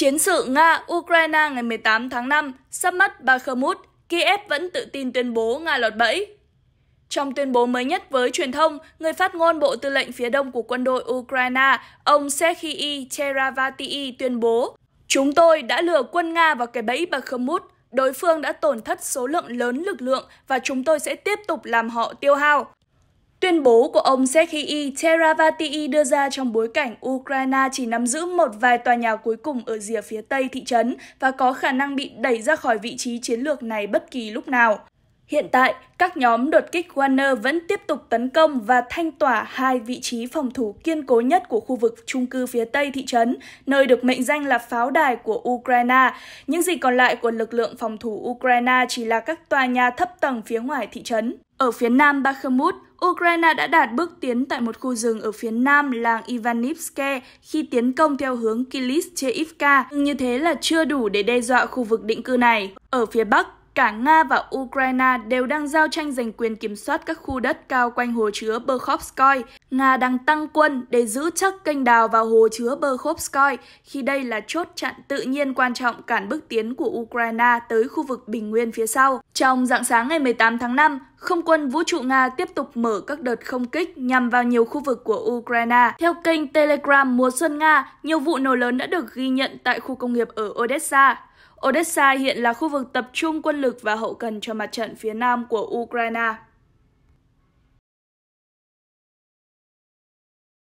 Chiến sự Nga-Ukraine ngày 18 tháng 5 sắp mất Bakhmut, Kiev vẫn tự tin tuyên bố Nga lọt bẫy. Trong tuyên bố mới nhất với truyền thông, người phát ngôn Bộ Tư lệnh phía đông của quân đội Ukraine, ông Sergei Cheravati tuyên bố Chúng tôi đã lừa quân Nga vào cái bẫy Bakhmut, đối phương đã tổn thất số lượng lớn lực lượng và chúng tôi sẽ tiếp tục làm họ tiêu hao. Tuyên bố của ông Sergei Teravati đưa ra trong bối cảnh Ukraine chỉ nắm giữ một vài tòa nhà cuối cùng ở rìa phía tây thị trấn và có khả năng bị đẩy ra khỏi vị trí chiến lược này bất kỳ lúc nào. Hiện tại, các nhóm đột kích Wagner vẫn tiếp tục tấn công và thanh tỏa hai vị trí phòng thủ kiên cố nhất của khu vực trung cư phía tây thị trấn, nơi được mệnh danh là pháo đài của Ukraine. Những gì còn lại của lực lượng phòng thủ Ukraine chỉ là các tòa nhà thấp tầng phía ngoài thị trấn. Ở phía nam Bakhmut, Ukraine đã đạt bước tiến tại một khu rừng ở phía nam làng Ivanivske khi tiến công theo hướng Kilis Cheivka, nhưng như thế là chưa đủ để đe dọa khu vực định cư này. Ở phía bắc, Cả Nga và Ukraine đều đang giao tranh giành quyền kiểm soát các khu đất cao quanh hồ chứa Berkhovskoy. Nga đang tăng quân để giữ chắc kênh đào vào hồ chứa Berkhovskoy khi đây là chốt chặn tự nhiên quan trọng cản bước tiến của Ukraine tới khu vực bình nguyên phía sau. Trong dạng sáng ngày 18 tháng 5, không quân vũ trụ Nga tiếp tục mở các đợt không kích nhằm vào nhiều khu vực của Ukraine. Theo kênh Telegram Mùa Xuân Nga, nhiều vụ nổ lớn đã được ghi nhận tại khu công nghiệp ở Odessa. Odessa hiện là khu vực tập trung quân lực và hậu cần cho mặt trận phía nam của Ukraine.